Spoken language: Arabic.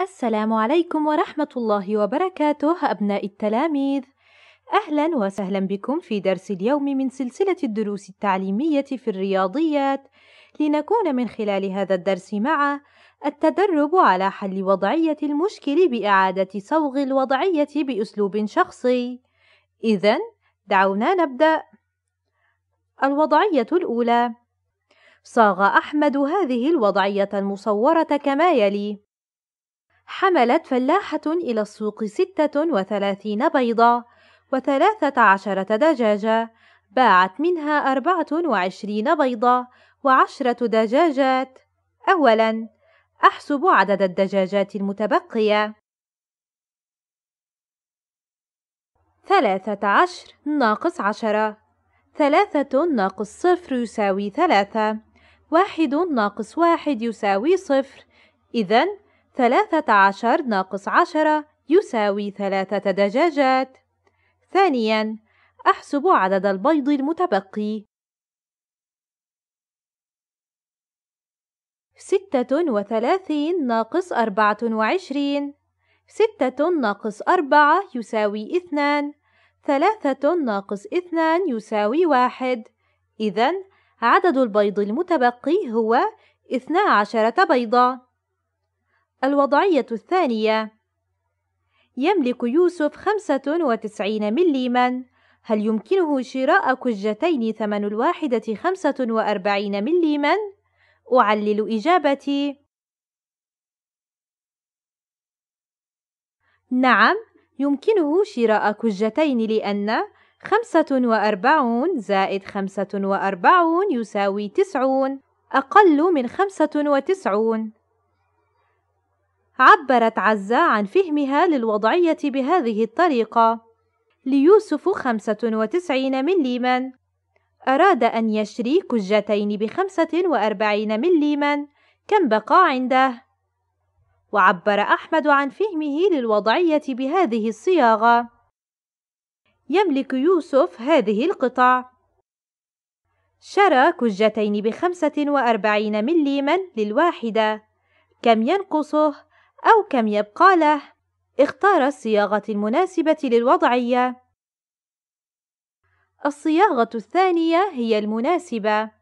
السلام عليكم ورحمة الله وبركاته أبناء التلاميذ أهلا وسهلا بكم في درس اليوم من سلسلة الدروس التعليمية في الرياضيات لنكون من خلال هذا الدرس مع التدرب على حل وضعية المشكل بإعادة صوغ الوضعية بأسلوب شخصي إذا دعونا نبدأ الوضعية الأولى صاغ أحمد هذه الوضعية المصورة كما يلي حملت فلاحة إلى السوق ستة وثلاثين بيضة وثلاثة عشرة دجاجة باعت منها أربعة وعشرين بيضة وعشرة دجاجات أولا أحسب عدد الدجاجات المتبقية ثلاثة عشر ناقص عشرة ثلاثة ناقص صفر يساوي ثلاثة واحد ناقص واحد يساوي صفر إذن ثلاثة عشر ناقص عشرة يساوي ثلاثة دجاجات. ثانياً، أحسب عدد البيض المتبقي. ستة وثلاثين ناقص أربعة وعشرين. ستة ناقص أربعة يساوي اثنان. ثلاثة ناقص اثنان يساوي واحد. إذن عدد البيض المتبقي هو اثنا عشرة بيضة. الوضعية الثانية يملك يوسف 95 مليما هل يمكنه شراء كجتين ثمن الواحدة 45 مليما؟ أعلل إجابتي نعم يمكنه شراء كجتين لأن وأربعون زائد وأربعون يساوي تسعون أقل من 95 عبرت عزة عن فهمها للوضعية بهذه الطريقة ليوسف خمسة وتسعين مليما أراد أن يشري كجتين بخمسة وأربعين مليما كم بقى عنده وعبر أحمد عن فهمه للوضعية بهذه الصياغة يملك يوسف هذه القطع شرى كجتين بخمسة وأربعين مليما للواحدة كم ينقصه؟ أو كم يبقى له اختار الصياغة المناسبة للوضعية الصياغة الثانية هي المناسبة